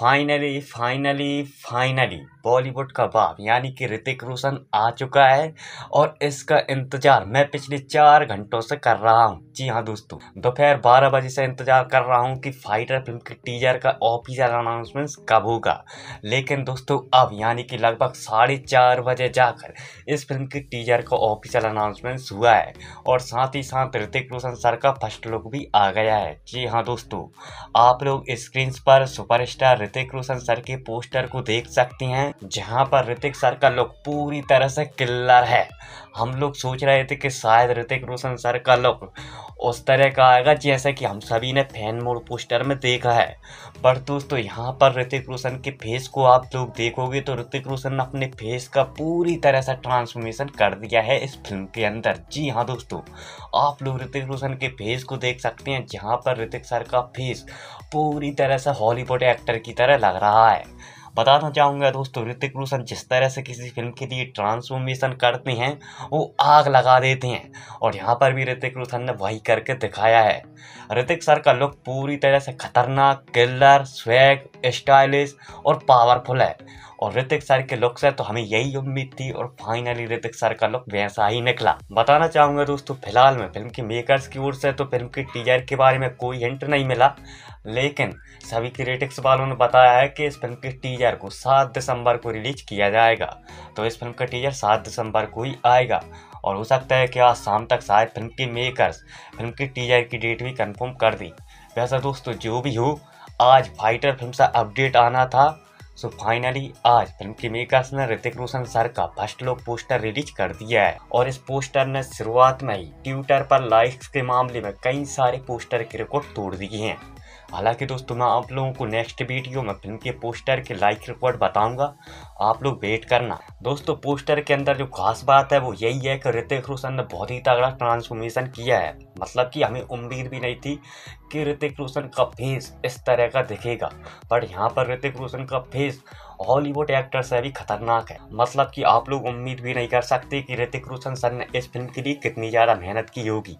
finally finally finally Bollywood का बाप यानी कि ऋतिक रोशन आ चुका है और इसका इंतज़ार मैं पिछले चार घंटों से कर रहा हूँ जी हाँ दोस्तों दोपहर बारह बजे से इंतज़ार कर रहा हूँ कि फाइटर फिल्म के टीजर का ऑफिशियल अनाउंसमेंट कब होगा लेकिन दोस्तों अब यानी कि लगभग साढ़े चार बजे जाकर इस फिल्म के टीजर का ऑफिशियल अनाउंसमेंट हुआ है और साथ ही साथ ऋतिक रोशन सर का फर्स्ट लुक भी आ गया है जी हाँ दोस्तों आप लोग स्क्रीन पर सुपरस्टार ऋतिक रोशन सर के पोस्टर को देख सकती हैं जहां पर ऋतिक सर का लुक पूरी तरह से किल्लर है हम लोग सोच रहे थे कि शायद ऋतिक रोशन सर का लुक उस तरह का आएगा जैसा कि हम सभी ने फैन मोड पोस्टर में देखा है पर दोस्तों यहाँ पर ऋतिक रोशन के फेस को आप लोग देखोगे तो ऋतिक रोशन ने अपने फेस का पूरी तरह से ट्रांसफॉर्मेशन कर दिया है इस फिल्म के अंदर जी हाँ दोस्तों आप लोग ऋतिक रोशन के फेस को देख सकते हैं जहाँ पर ऋतिक सर का फेस पूरी तरह से हॉलीवुड एक्टर की तरह लग रहा है बताना तो चाहूँगा दोस्तों ऋतिक रोशन जिस तरह से किसी फिल्म के लिए ट्रांसफॉर्मेशन करते हैं वो आग लगा देते हैं और यहाँ पर भी ऋतिक रोशन ने वही करके दिखाया है ऋतिक सर का लुक पूरी तरह से खतरनाक किलर स्वैग स्टाइलिश और पावरफुल है और ऋतिक सर के लुक से तो हमें यही उम्मीद थी और फाइनली ऋतिक सर का लुक वैसा ही निकला बताना चाहूँगा दोस्तों फिलहाल में फिल्म के मेकर्स की ओर से तो फिल्म के टीजर के बारे में कोई हिंट नहीं मिला लेकिन सभी क्रिटिक्स वालों ने बताया है कि इस फिल्म के टीजर टीजर को 7 दिसंबर को रिलीज किया जाएगा तो इस फिल्म का टीजर 7 दिसंबर को ही आएगा और हो सकता है कि आज शाम तक शायद फिल्म के मेकर्स फिल्म के टीजर की डेट भी कंफर्म कर दी वैसा दोस्तों जो भी हो आज फाइटर फिल्म से अपडेट आना था सो फाइनली आज फिल्म के मेकर्स ने ऋतिक रोशन सर का फर्स्ट लुक पोस्टर रिलीज कर दिया है और इस पोस्टर ने शुरुआत में ही ट्विटर पर लाइक्स के मामले में कई सारे पोस्टर के रिकॉर्ड तोड़ दिए हैं हालांकि दोस्तों मैं आप लोगों को नेक्स्ट वीडियो में फिल्म के पोस्टर के लाइक रिकॉर्ड बताऊंगा आप लोग वेट करना दोस्तों पोस्टर के अंदर जो खास बात है वो यही है कि ऋतिक रोशन ने बहुत ही तगड़ा ट्रांसफॉर्मेशन किया है मतलब कि हमें उम्मीद भी नहीं थी कि ऋतिक रोशन का फेस इस तरह का दिखेगा बट यहाँ पर ऋतिक रोशन का फेस हॉलीवुड एक्टर से भी खतरनाक है मतलब कि आप लोग उम्मीद भी नहीं कर सकते कि ऋतिक रोशन सर ने इस फिल्म के लिए कितनी ज़्यादा मेहनत की होगी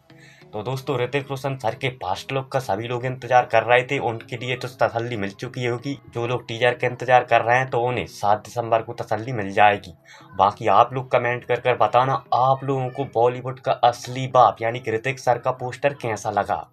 तो दोस्तों ऋतिक रोशन सर के फास्ट लुक का सभी लोग इंतजार कर रहे थे उनके लिए तो तसल्ली मिल चुकी होगी जो लोग टीजर का इंतजार कर रहे हैं तो उन्हें सात दिसंबर को तसल्ली मिल जाएगी बाकी आप लोग कमेंट कर कर बताना आप लोगों को बॉलीवुड का असली बाप यानी कि ऋतिक सर का पोस्टर कैसा लगा